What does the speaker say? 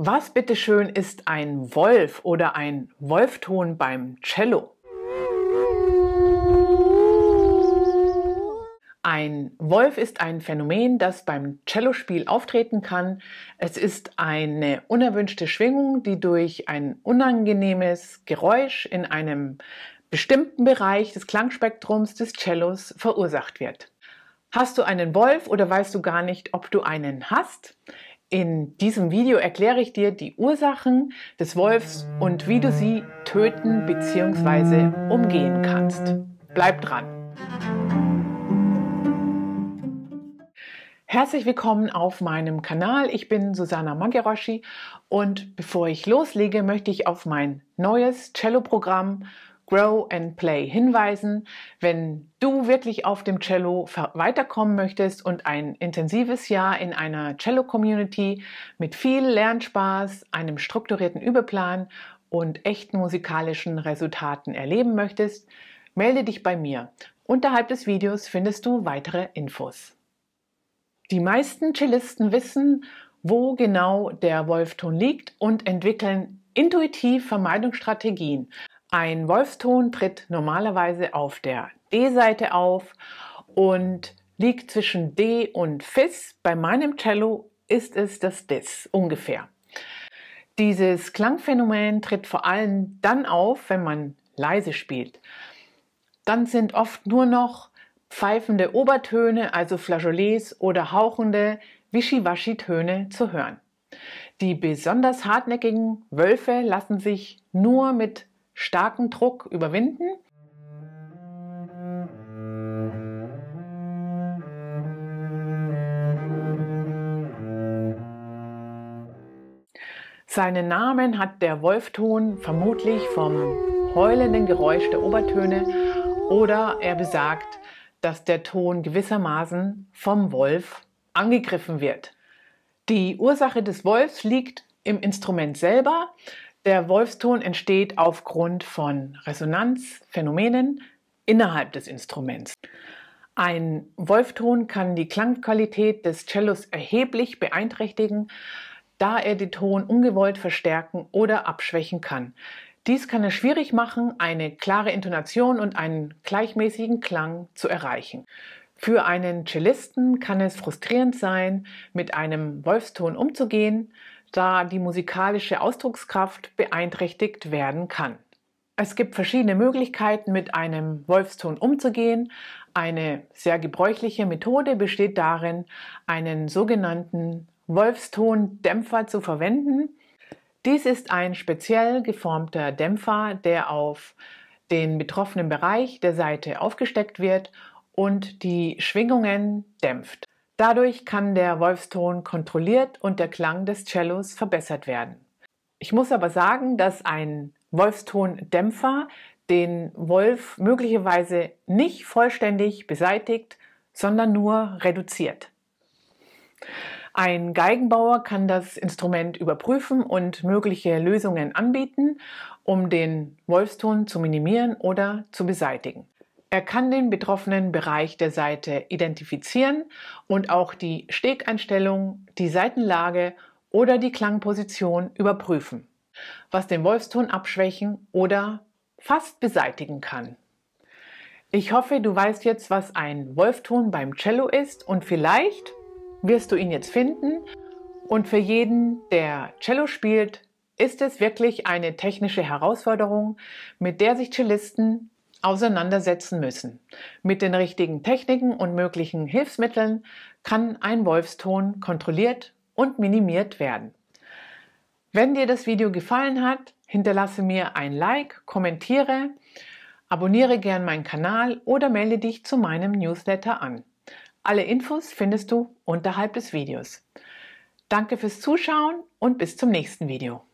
Was bitteschön ist ein Wolf oder ein Wolfton beim Cello? Ein Wolf ist ein Phänomen, das beim Cellospiel auftreten kann. Es ist eine unerwünschte Schwingung, die durch ein unangenehmes Geräusch in einem bestimmten Bereich des Klangspektrums des Cellos verursacht wird. Hast du einen Wolf oder weißt du gar nicht, ob du einen hast? In diesem Video erkläre ich dir die Ursachen des Wolfs und wie du sie töten bzw. umgehen kannst. Bleib dran! Herzlich willkommen auf meinem Kanal. Ich bin Susanna Magiroschi und bevor ich loslege, möchte ich auf mein neues Cello-Programm Grow and Play hinweisen. Wenn du wirklich auf dem Cello weiterkommen möchtest und ein intensives Jahr in einer Cello-Community mit viel Lernspaß, einem strukturierten Überplan und echten musikalischen Resultaten erleben möchtest, melde dich bei mir. Unterhalb des Videos findest du weitere Infos. Die meisten Cellisten wissen, wo genau der Wolfton liegt und entwickeln intuitiv Vermeidungsstrategien. Ein Wolfston tritt normalerweise auf der D-Seite auf und liegt zwischen D und Fis. Bei meinem Cello ist es das Dis ungefähr. Dieses Klangphänomen tritt vor allem dann auf, wenn man leise spielt. Dann sind oft nur noch pfeifende Obertöne, also Flageolets oder hauchende Wischiwaschi-Töne zu hören. Die besonders hartnäckigen Wölfe lassen sich nur mit starken Druck überwinden. Seinen Namen hat der Wolfton vermutlich vom heulenden Geräusch der Obertöne oder er besagt, dass der Ton gewissermaßen vom Wolf angegriffen wird. Die Ursache des Wolfs liegt im Instrument selber, der Wolfston entsteht aufgrund von Resonanzphänomenen innerhalb des Instruments. Ein Wolfton kann die Klangqualität des Cellos erheblich beeinträchtigen, da er den Ton ungewollt verstärken oder abschwächen kann. Dies kann es schwierig machen, eine klare Intonation und einen gleichmäßigen Klang zu erreichen. Für einen Cellisten kann es frustrierend sein, mit einem Wolfston umzugehen, da die musikalische Ausdruckskraft beeinträchtigt werden kann. Es gibt verschiedene Möglichkeiten, mit einem Wolfston umzugehen. Eine sehr gebräuchliche Methode besteht darin, einen sogenannten Wolfston-Dämpfer zu verwenden. Dies ist ein speziell geformter Dämpfer, der auf den betroffenen Bereich der Seite aufgesteckt wird und die Schwingungen dämpft. Dadurch kann der Wolfston kontrolliert und der Klang des Cellos verbessert werden. Ich muss aber sagen, dass ein Wolfstondämpfer den Wolf möglicherweise nicht vollständig beseitigt, sondern nur reduziert. Ein Geigenbauer kann das Instrument überprüfen und mögliche Lösungen anbieten, um den Wolfston zu minimieren oder zu beseitigen. Er kann den betroffenen Bereich der Seite identifizieren und auch die Stegeinstellung, die Seitenlage oder die Klangposition überprüfen, was den Wolfston abschwächen oder fast beseitigen kann. Ich hoffe, du weißt jetzt, was ein Wolfton beim Cello ist und vielleicht wirst du ihn jetzt finden. Und für jeden, der Cello spielt, ist es wirklich eine technische Herausforderung, mit der sich Cellisten auseinandersetzen müssen. Mit den richtigen Techniken und möglichen Hilfsmitteln kann ein Wolfston kontrolliert und minimiert werden. Wenn dir das Video gefallen hat, hinterlasse mir ein Like, kommentiere, abonniere gern meinen Kanal oder melde dich zu meinem Newsletter an. Alle Infos findest du unterhalb des Videos. Danke fürs Zuschauen und bis zum nächsten Video.